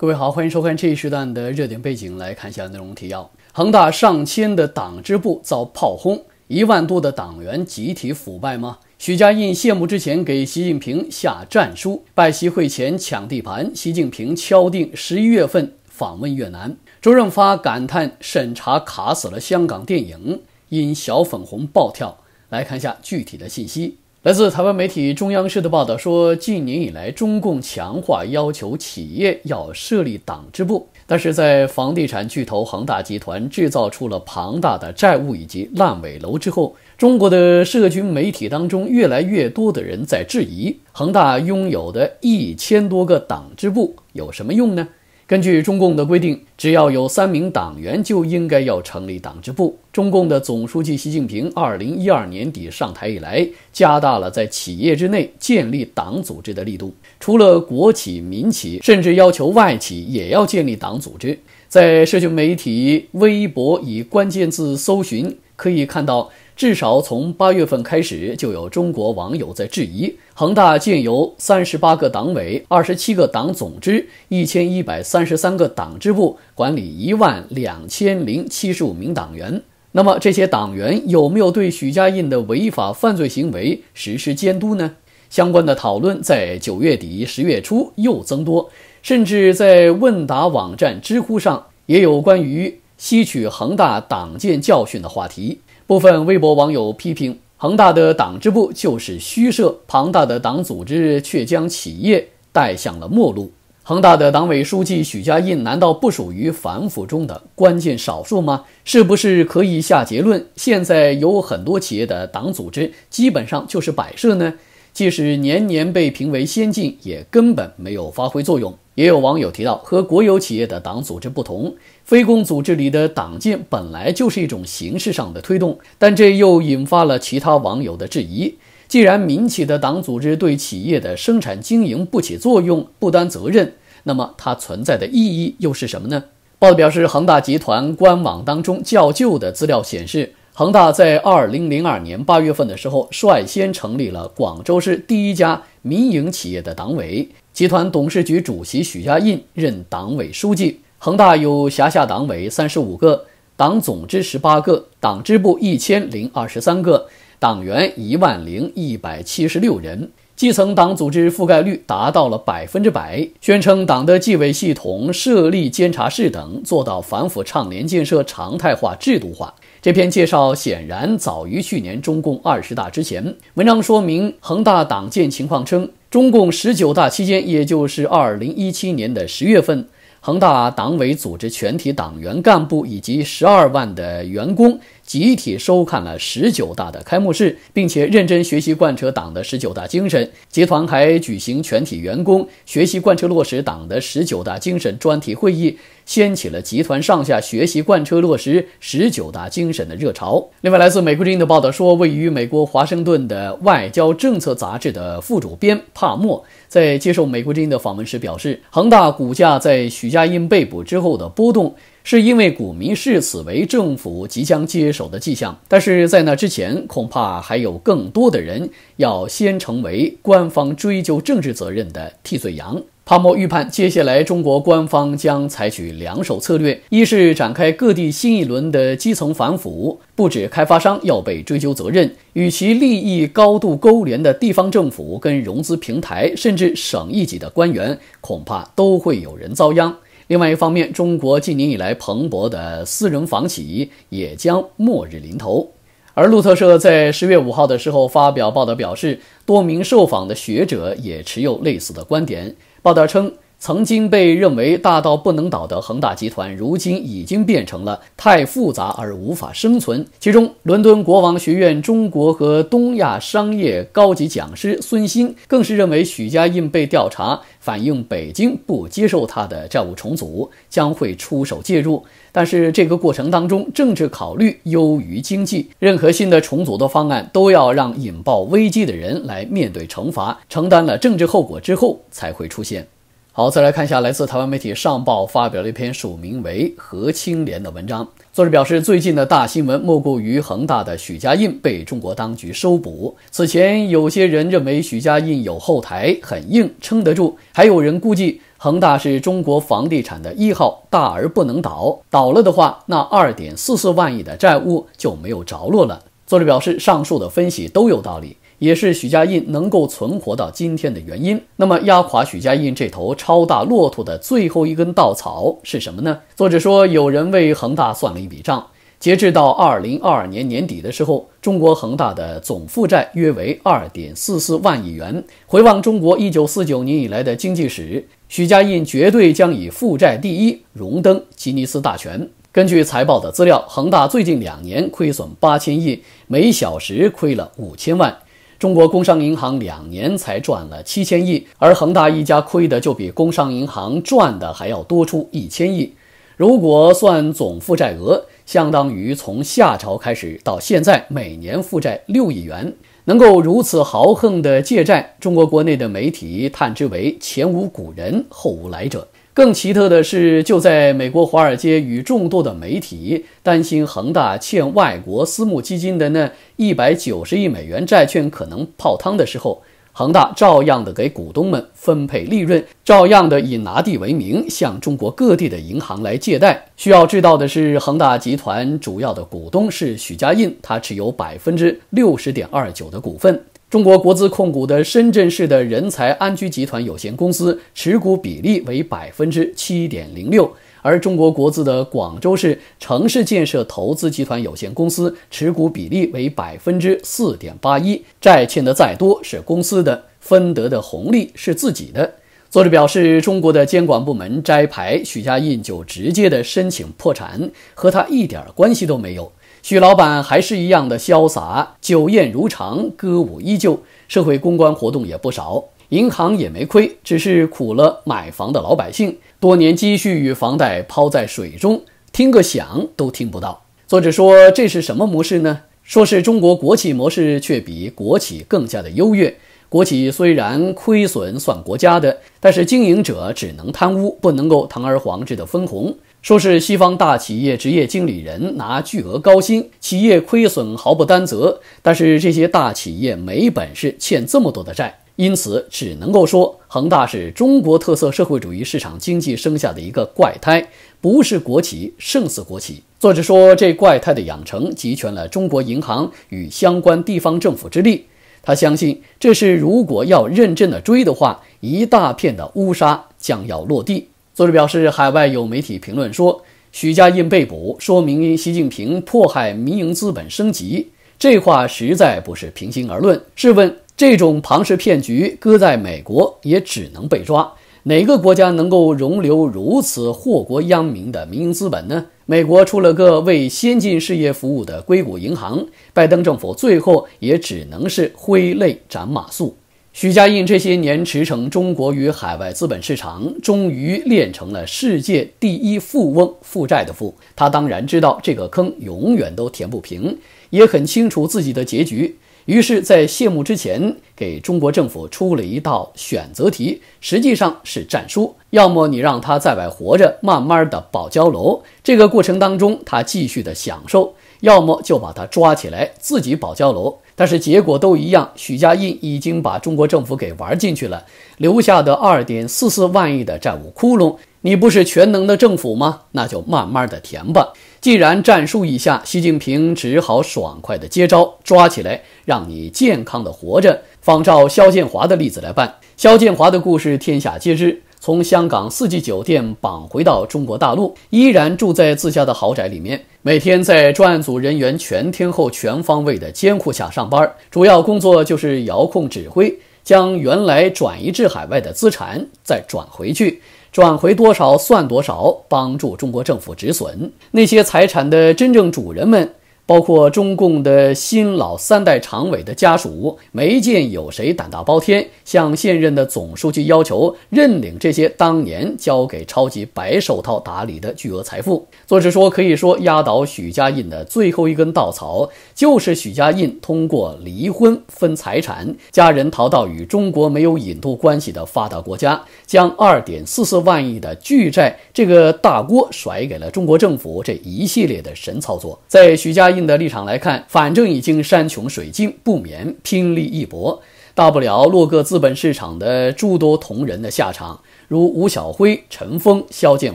各位好，欢迎收看这一时段的热点背景，来看一下内容提要：恒大上千的党支部遭炮轰，一万多的党员集体腐败吗？许家印谢幕之前给习近平下战书，拜习会前抢地盘，习近平敲定十一月份访问越南。周润发感叹审查卡死了香港电影，因小粉红暴跳。来看一下具体的信息。来自台湾媒体中央社的报道说，近年以来，中共强化要求企业要设立党支部，但是在房地产巨头恒大集团制造出了庞大的债务以及烂尾楼之后，中国的社军媒体当中，越来越多的人在质疑恒大拥有的一千多个党支部有什么用呢？根据中共的规定，只要有三名党员就应该要成立党支部。中共的总书记习近平二零一二年底上台以来，加大了在企业之内建立党组织的力度。除了国企、民企，甚至要求外企也要建立党组织。在社交媒体微博以关键字搜寻，可以看到。至少从八月份开始，就有中国网友在质疑恒大建有三十八个党委、二十七个党总支、一千一百三十三个党支部，管理一万两千零七十五名党员。那么，这些党员有没有对许家印的违法犯罪行为实施监督呢？相关的讨论在九月底、十月初又增多，甚至在问答网站知乎上，也有关于吸取恒大党建教训的话题。部分微博网友批评恒大的党支部就是虚设，庞大的党组织却将企业带向了末路。恒大的党委书记许家印难道不属于反腐中的关键少数吗？是不是可以下结论，现在有很多企业的党组织基本上就是摆设呢？即使年年被评为先进，也根本没有发挥作用。也有网友提到，和国有企业的党组织不同，非公组织里的党建本来就是一种形式上的推动，但这又引发了其他网友的质疑。既然民企的党组织对企业的生产经营不起作用、不担责任，那么它存在的意义又是什么呢？报道表示，恒大集团官网当中较旧的资料显示，恒大在二零零二年八月份的时候，率先成立了广州市第一家民营企业的党委。集团董事局主席许家印任党委书记。恒大有辖下党委三十五个，党总支十八个，党支部一千零二十三个，党员一万零一百七十六人，基层党组织覆盖率达到了百分之百。宣称党的纪委系统设立监察室等，做到反腐倡廉建设常态化、制度化。这篇介绍显然早于去年中共二十大之前。文章说明恒大党建情况称。中共十九大期间，也就是二零一七年的十月份，恒大党委组织全体党员干部以及十二万的员工。集体收看了十九大的开幕式，并且认真学习贯彻党的十九大精神。集团还举行全体员工学习贯彻落实党的十九大精神专题会议，掀起了集团上下学习贯彻落实十九大精神的热潮。另外，来自美国之音的报道说，位于美国华盛顿的外交政策杂志的副主编帕默在接受美国之音的访问时表示，恒大股价在许家印被捕之后的波动。是因为股民视此为政府即将接手的迹象，但是在那之前，恐怕还有更多的人要先成为官方追究政治责任的替罪羊。帕默预判，接下来中国官方将采取两手策略：一是展开各地新一轮的基层反腐，不止开发商要被追究责任，与其利益高度勾连的地方政府、跟融资平台，甚至省一级的官员，恐怕都会有人遭殃。另外一方面，中国近年以来蓬勃的私人房企也将末日临头。而路透社在十月五号的时候发表报道，表示多名受访的学者也持有类似的观点。报道称。曾经被认为大到不能倒的恒大集团，如今已经变成了太复杂而无法生存。其中，伦敦国王学院中国和东亚商业高级讲师孙兴更是认为，许家印被调查反映北京不接受他的债务重组，将会出手介入。但是这个过程当中，政治考虑优于经济，任何新的重组的方案都要让引爆危机的人来面对惩罚，承担了政治后果之后才会出现。好，再来看一下来自台湾媒体《上报》发表了一篇署名为何清莲的文章。作者表示，最近的大新闻莫过于恒大的许家印被中国当局收捕。此前，有些人认为许家印有后台，很硬，撑得住；还有人估计恒大是中国房地产的一号，大而不能倒。倒了的话，那二点四四万亿的债务就没有着落了。作者表示，上述的分析都有道理。也是许家印能够存活到今天的原因。那么，压垮许家印这头超大骆驼的最后一根稻草是什么呢？作者说，有人为恒大算了一笔账，截至到二零二二年年底的时候，中国恒大的总负债约为二点四四万亿元。回望中国一九四九年以来的经济史，许家印绝对将以负债第一荣登吉尼斯大全。根据财报的资料，恒大最近两年亏损八千亿，每小时亏了五千万。中国工商银行两年才赚了七千亿，而恒大一家亏的就比工商银行赚的还要多出一千亿。如果算总负债额，相当于从夏朝开始到现在每年负债六亿元。能够如此豪横的借债，中国国内的媒体叹之为前无古人后无来者。更奇特的是，就在美国华尔街与众多的媒体担心恒大欠外国私募基金的那一百九十亿美元债券可能泡汤的时候，恒大照样的给股东们分配利润，照样的以拿地为名向中国各地的银行来借贷。需要知道的是，恒大集团主要的股东是许家印，他持有百分之六十点二九的股份。中国国资控股的深圳市的人才安居集团有限公司持股比例为百分之七点零六，而中国国资的广州市城市建设投资集团有限公司持股比例为百分之四点八一。债欠的再多是公司的，分得的红利是自己的。作者表示，中国的监管部门摘牌，许家印就直接的申请破产，和他一点关系都没有。许老板还是一样的潇洒，酒宴如常，歌舞依旧，社会公关活动也不少。银行也没亏，只是苦了买房的老百姓，多年积蓄与房贷抛在水中，听个响都听不到。作者说这是什么模式呢？说是中国国企模式，却比国企更加的优越。国企虽然亏损算国家的，但是经营者只能贪污，不能够堂而皇之的分红。说是西方大企业职业经理人拿巨额高薪，企业亏损毫不担责，但是这些大企业没本事欠这么多的债，因此只能够说恒大是中国特色社会主义市场经济生下的一个怪胎，不是国企胜似国企。作者说这怪胎的养成集全了中国银行与相关地方政府之力，他相信这是如果要认真的追的话，一大片的乌纱将要落地。作者表示，海外有媒体评论说，许家印被捕说明习近平迫害民营资本升级，这话实在不是平心而论。试问，这种庞氏骗局搁在美国也只能被抓，哪个国家能够容留如此祸国殃民的民营资本呢？美国出了个为先进事业服务的硅谷银行，拜登政府最后也只能是挥泪斩马谡。许家印这些年驰骋中国与海外资本市场，终于练成了世界第一富翁负债的富。他当然知道这个坑永远都填不平，也很清楚自己的结局。于是，在谢幕之前，给中国政府出了一道选择题，实际上是战书：要么你让他在外活着，慢慢的保交楼，这个过程当中他继续的享受；要么就把他抓起来，自己保交楼。但是结果都一样，许家印已经把中国政府给玩进去了，留下的二点四四万亿的债务窟窿，你不是全能的政府吗？那就慢慢的填吧。既然战术已下，习近平只好爽快的接招，抓起来，让你健康的活着。仿照肖建华的例子来办，肖建华的故事天下皆知。从香港四季酒店绑回到中国大陆，依然住在自家的豪宅里面，每天在专案组人员全天候全方位的监控下上班，主要工作就是遥控指挥，将原来转移至海外的资产再转回去，转回多少算多少，帮助中国政府止损那些财产的真正主人们。包括中共的新老三代常委的家属，没见有谁胆大包天向现任的总书记要求认领这些当年交给超级白手套打理的巨额财富。作者说，可以说压倒许家印的最后一根稻草，就是许家印通过离婚分财产，家人逃到与中国没有引渡关系的发达国家，将二点四四万亿的巨债这个大锅甩给了中国政府。这一系列的神操作，在许家印。的立场来看，反正已经山穷水尽，不免拼力一搏，大不了落个资本市场的诸多同仁的下场，如吴晓辉、陈峰、肖建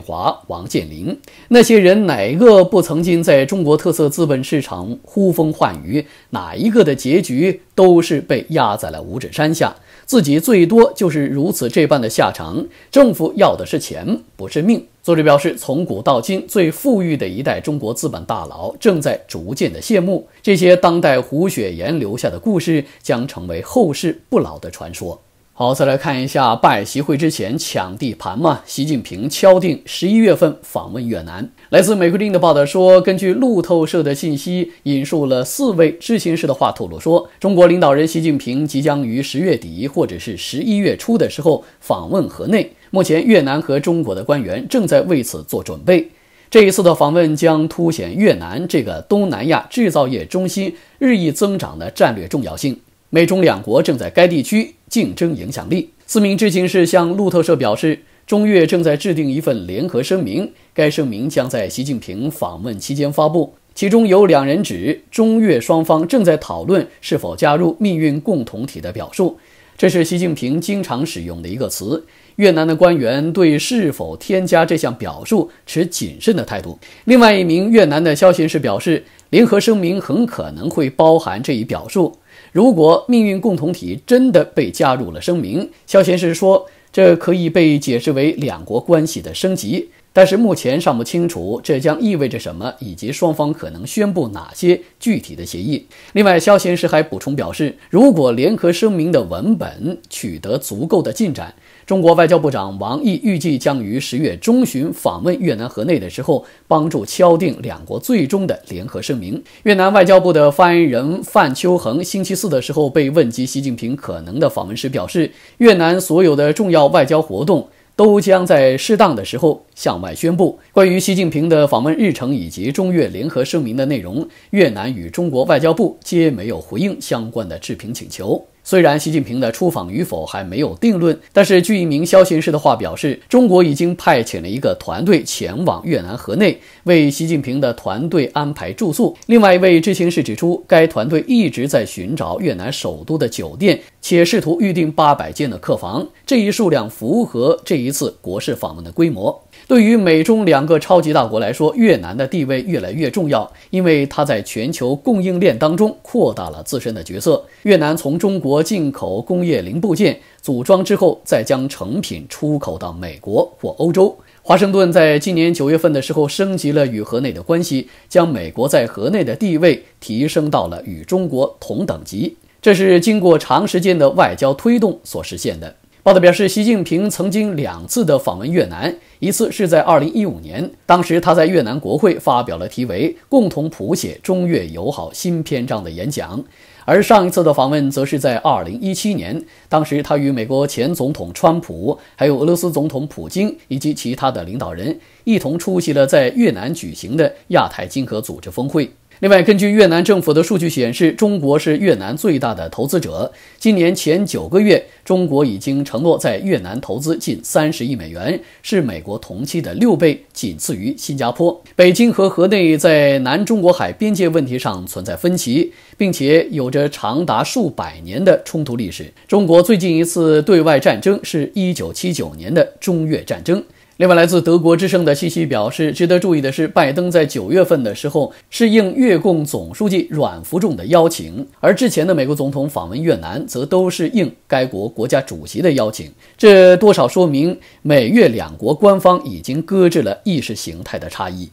华、王健林那些人，哪一个不曾经在中国特色资本市场呼风唤雨？哪一个的结局都是被压在了五指山下？自己最多就是如此这般的下场。政府要的是钱，不是命。作者表示，从古到今最富裕的一代中国资本大佬正在逐渐的谢幕，这些当代胡雪岩留下的故事将成为后世不老的传说。好，再来看一下拜习会之前抢地盘嘛。习近平敲定十一月份访问越南。来自美国《独的报道说，根据路透社的信息，引述了四位知情人士的话，透露说，中国领导人习近平即将于十月底或者是十一月初的时候访问河内。目前，越南和中国的官员正在为此做准备。这一次的访问将凸显越南这个东南亚制造业中心日益增长的战略重要性。美中两国正在该地区。竞争影响力。四名知情士向路透社表示，中越正在制定一份联合声明，该声明将在习近平访问期间发布。其中有两人指，中越双方正在讨论是否加入“命运共同体”的表述，这是习近平经常使用的一个词。越南的官员对是否添加这项表述持谨慎的态度。另外一名越南的消息人士表示，联合声明很可能会包含这一表述。如果命运共同体真的被加入了声明，肖贤生说，这可以被解释为两国关系的升级。但是目前尚不清楚这将意味着什么，以及双方可能宣布哪些具体的协议。另外，肖贤生还补充表示，如果联合声明的文本取得足够的进展。中国外交部长王毅预计将于十月中旬访问越南河内的时候，帮助敲定两国最终的联合声明。越南外交部的发言人范秋恒星期四的时候被问及习近平可能的访问时表示，越南所有的重要外交活动都将在适当的时候向外宣布。关于习近平的访问日程以及中越联合声明的内容，越南与中国外交部皆没有回应相关的置评请求。虽然习近平的出访与否还没有定论，但是据一名消息人士的话表示，中国已经派遣了一个团队前往越南河内，为习近平的团队安排住宿。另外一位知情人士指出，该团队一直在寻找越南首都的酒店，且试图预订八百间的客房，这一数量符合这一次国事访问的规模。对于美中两个超级大国来说，越南的地位越来越重要，因为它在全球供应链当中扩大了自身的角色。越南从中国进口工业零部件，组装之后再将成品出口到美国或欧洲。华盛顿在今年九月份的时候升级了与河内的关系，将美国在河内的地位提升到了与中国同等级，这是经过长时间的外交推动所实现的。报道表示，习近平曾经两次的访问越南，一次是在二零一五年，当时他在越南国会发表了题为“共同谱写中越友好新篇章”的演讲；而上一次的访问则是在二零一七年，当时他与美国前总统川普、还有俄罗斯总统普京以及其他的领导人一同出席了在越南举行的亚太经合组织峰会。另外，根据越南政府的数据显示，中国是越南最大的投资者。今年前九个月，中国已经承诺在越南投资近三十亿美元，是美国同期的六倍，仅次于新加坡。北京和河内在南中国海边界问题上存在分歧，并且有着长达数百年的冲突历史。中国最近一次对外战争是一九七九年的中越战争。另外，来自德国之声的信息表示，值得注意的是，拜登在九月份的时候是应越共总书记阮福仲的邀请，而之前的美国总统访问越南则都是应该国国家主席的邀请。这多少说明美越两国官方已经搁置了意识形态的差异。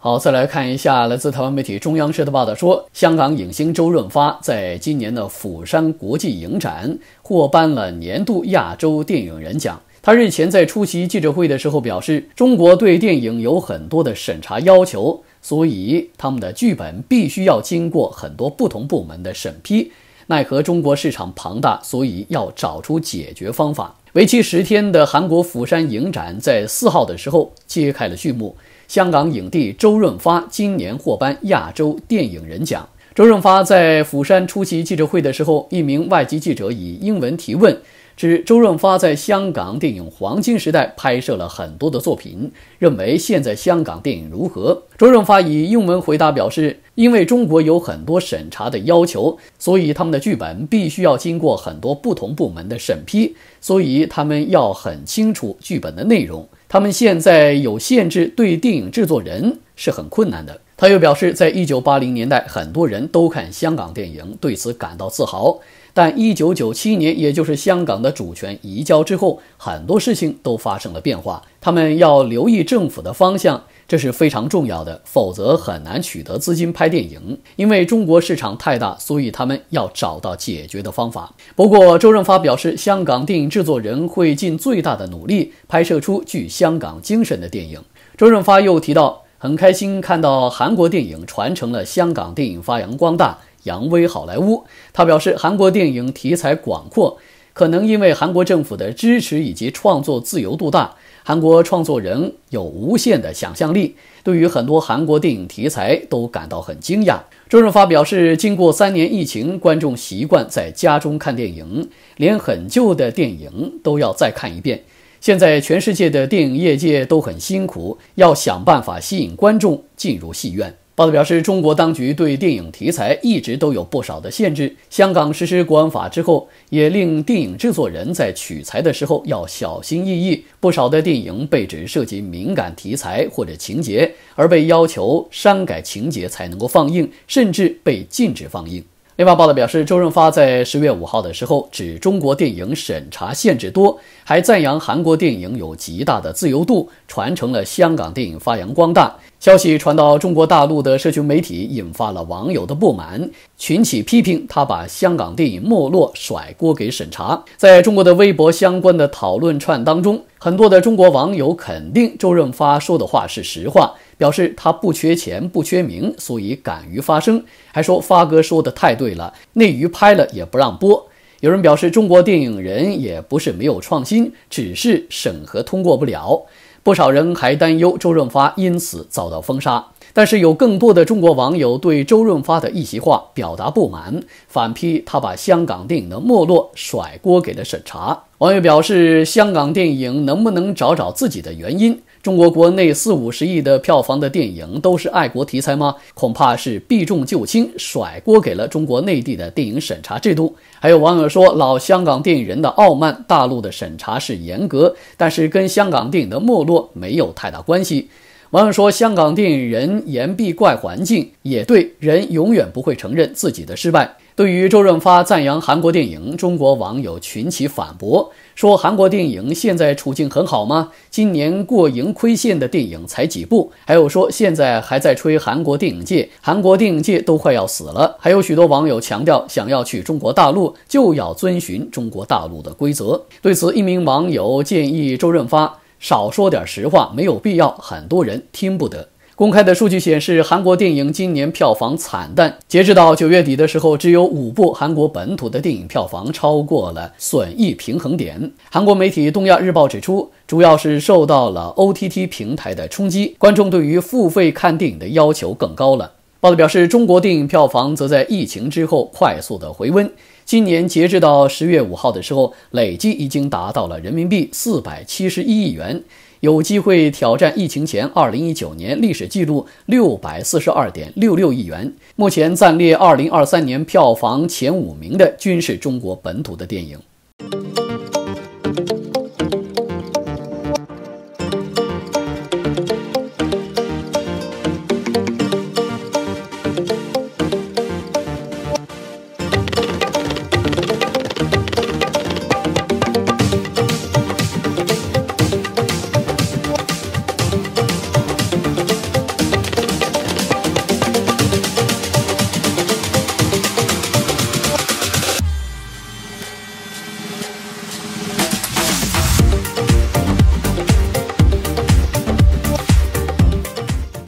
好，再来看一下来自台湾媒体中央社的报道说，香港影星周润发在今年的釜山国际影展获颁了年度亚洲电影人奖。他日前在出席记者会的时候表示，中国对电影有很多的审查要求，所以他们的剧本必须要经过很多不同部门的审批。奈何中国市场庞大，所以要找出解决方法。为期十天的韩国釜山影展在四号的时候揭开了序幕。香港影帝周润发今年获颁亚洲电影人奖。周润发在釜山出席记者会的时候，一名外籍记者以英文提问。指周润发在香港电影黄金时代拍摄了很多的作品，认为现在香港电影如何？周润发以英文回答表示，因为中国有很多审查的要求，所以他们的剧本必须要经过很多不同部门的审批，所以他们要很清楚剧本的内容。他们现在有限制对电影制作人是很困难的。他又表示，在一九八零年代，很多人都看香港电影，对此感到自豪。但一九九七年，也就是香港的主权移交之后，很多事情都发生了变化。他们要留意政府的方向，这是非常重要的，否则很难取得资金拍电影。因为中国市场太大，所以他们要找到解决的方法。不过，周润发表示，香港电影制作人会尽最大的努力拍摄出具香港精神的电影。周润发又提到，很开心看到韩国电影传承了香港电影发扬光大。扬威好莱坞，他表示韩国电影题材广阔，可能因为韩国政府的支持以及创作自由度大，韩国创作人有无限的想象力，对于很多韩国电影题材都感到很惊讶。周润发表示，经过三年疫情，观众习惯在家中看电影，连很旧的电影都要再看一遍。现在全世界的电影业界都很辛苦，要想办法吸引观众进入戏院。报道表示，中国当局对电影题材一直都有不少的限制。香港实施国安法之后，也令电影制作人在取材的时候要小心翼翼。不少的电影被指涉及敏感题材或者情节，而被要求删改情节才能够放映，甚至被禁止放映。另外报道表示，周润发在十月五号的时候指中国电影审查限制多，还赞扬韩国电影有极大的自由度，传承了香港电影发扬光大。消息传到中国大陆的社群媒体，引发了网友的不满，群起批评他把香港电影没落甩锅给审查。在中国的微博相关的讨论串当中，很多的中国网友肯定周润发说的话是实话。表示他不缺钱不缺名，所以敢于发声，还说发哥说的太对了，内娱拍了也不让播。有人表示中国电影人也不是没有创新，只是审核通过不了。不少人还担忧周润发因此遭到封杀，但是有更多的中国网友对周润发的一席话表达不满，反批他把香港电影的没落甩锅给了审查。网友表示，香港电影能不能找找自己的原因？中国国内四五十亿的票房的电影都是爱国题材吗？恐怕是避重就轻，甩锅给了中国内地的电影审查制度。还有网友说老香港电影人的傲慢，大陆的审查是严格，但是跟香港电影的没落没有太大关系。网友说香港电影人言必怪环境，也对，人永远不会承认自己的失败。对于周润发赞扬韩国电影，中国网友群起反驳，说韩国电影现在处境很好吗？今年过盈亏线的电影才几部？还有说现在还在吹韩国电影界，韩国电影界都快要死了。还有许多网友强调，想要去中国大陆就要遵循中国大陆的规则。对此，一名网友建议周润发少说点实话，没有必要，很多人听不得。公开的数据显示，韩国电影今年票房惨淡。截止到九月底的时候，只有五部韩国本土的电影票房超过了损益平衡点。韩国媒体《东亚日报》指出，主要是受到了 OTT 平台的冲击，观众对于付费看电影的要求更高了。报道表示，中国电影票房则在疫情之后快速的回温，今年截至到十月五号的时候，累计已经达到了人民币四百七十一亿元。有机会挑战疫情前2019年历史记录642.66亿元。目前暂列2023年票房前五名的均是中国本土的电影。